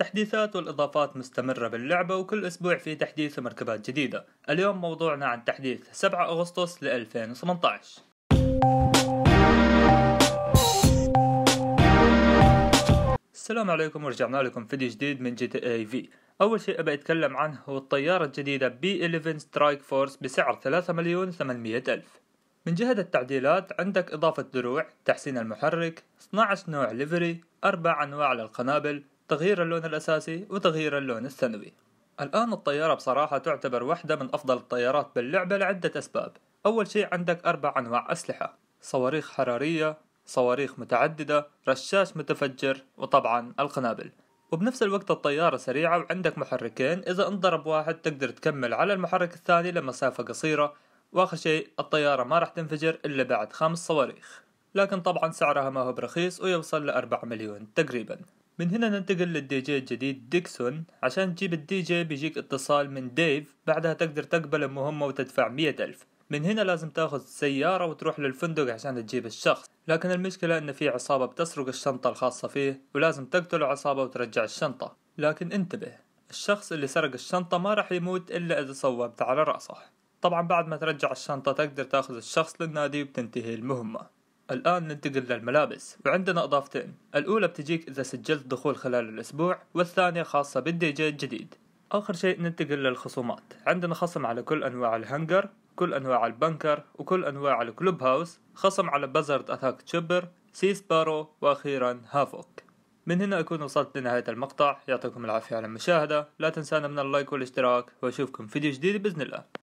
التحديثات والإضافات مستمرة باللعبة وكل أسبوع في تحديث ومركبات جديدة اليوم موضوعنا عن تحديث 7 أغسطس ل 2018 السلام عليكم ورجعنا لكم فيديو جديد من جي تي اي في اول شيء ابي اتكلم عنه هو الطيارة الجديدة بي 11 سترايك فورس بسعر 3 مليون 800 الف من جهة التعديلات عندك اضافة دروع تحسين المحرك 12 نوع ليفري 4 انواع للقنابل تغيير اللون الأساسي وتغيير اللون الثانوي الآن الطيارة بصراحة تعتبر واحدة من أفضل الطيارات باللعبة لعدة أسباب أول شيء عندك أربع أنواع أسلحة صواريخ حرارية صواريخ متعددة رشاش متفجر وطبعا القنابل وبنفس الوقت الطيارة سريعة وعندك محركين إذا انضرب واحد تقدر تكمل على المحرك الثاني لمسافة قصيرة وآخر شيء الطيارة ما راح تنفجر إلا بعد خمس صواريخ لكن طبعا سعرها ما هو برخيص ويوصل لأربع مليون تقريبا من هنا ننتقل للدي جي الجديد ديكسون عشان تجيب الدي جي بيجيك اتصال من ديف بعدها تقدر تقبل المهمة وتدفع مية ألف من هنا لازم تاخذ سيارة وتروح للفندق عشان تجيب الشخص لكن المشكلة ان في عصابة بتسرق الشنطة الخاصة فيه ولازم تقتل العصابة وترجع الشنطة لكن انتبه الشخص اللي سرق الشنطة ما راح يموت الا اذا صوبت على رأسه طبعا بعد ما ترجع الشنطة تقدر تاخذ الشخص للنادي وبتنتهي المهمة الآن ننتقل للملابس وعندنا إضافتين الأولى بتجيك إذا سجلت دخول خلال الأسبوع والثانية خاصة بالدي جي الجديد آخر شيء ننتقل للخصومات عندنا خصم على كل أنواع الهنجر كل أنواع البنكر وكل أنواع الكلوب هاوس خصم على بازارد أتاك تشبر سي سبارو وأخيرا هافوك من هنا أكون وصلت لنهاية المقطع يعطيكم العافية على المشاهدة لا تنسانا من اللايك والاشتراك وأشوفكم فيديو جديد بإذن الله